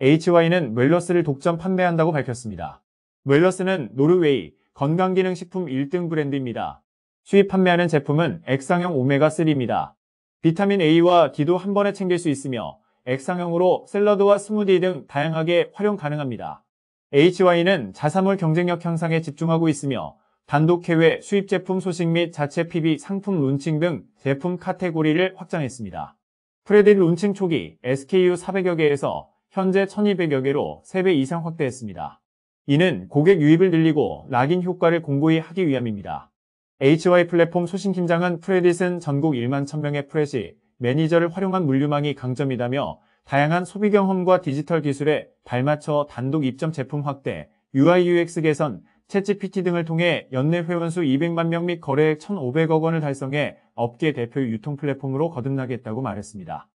HY는 웰러스를 독점 판매한다고 밝혔습니다. 웰러스는 노르웨이 건강기능식품 1등 브랜드입니다. 수입 판매하는 제품은 액상형 오메가3입니다. 비타민 A와 D도 한 번에 챙길 수 있으며 액상형으로 샐러드와 스무디 등 다양하게 활용 가능합니다. HY는 자사물 경쟁력 향상에 집중하고 있으며 단독 해외 수입 제품 소식 및 자체 PB 상품 론칭 등 제품 카테고리를 확장했습니다. 프레딧 론칭 초기 SKU 400여 개에서 현재 1200여 개로 3배 이상 확대했습니다. 이는 고객 유입을 늘리고 락인 효과를 공고히 하기 위함입니다. HY 플랫폼 소신 팀장은 프레딧은 전국 1만 1000명의 프레시 매니저를 활용한 물류망이 강점이다며 다양한 소비 경험과 디지털 기술에 발맞춰 단독 입점 제품 확대, UI UX 개선, 챗GPT 등을 통해 연내 회원수 200만 명 및 거래액 1,500억 원을 달성해 업계 대표 유통 플랫폼으로 거듭나겠다고 말했습니다.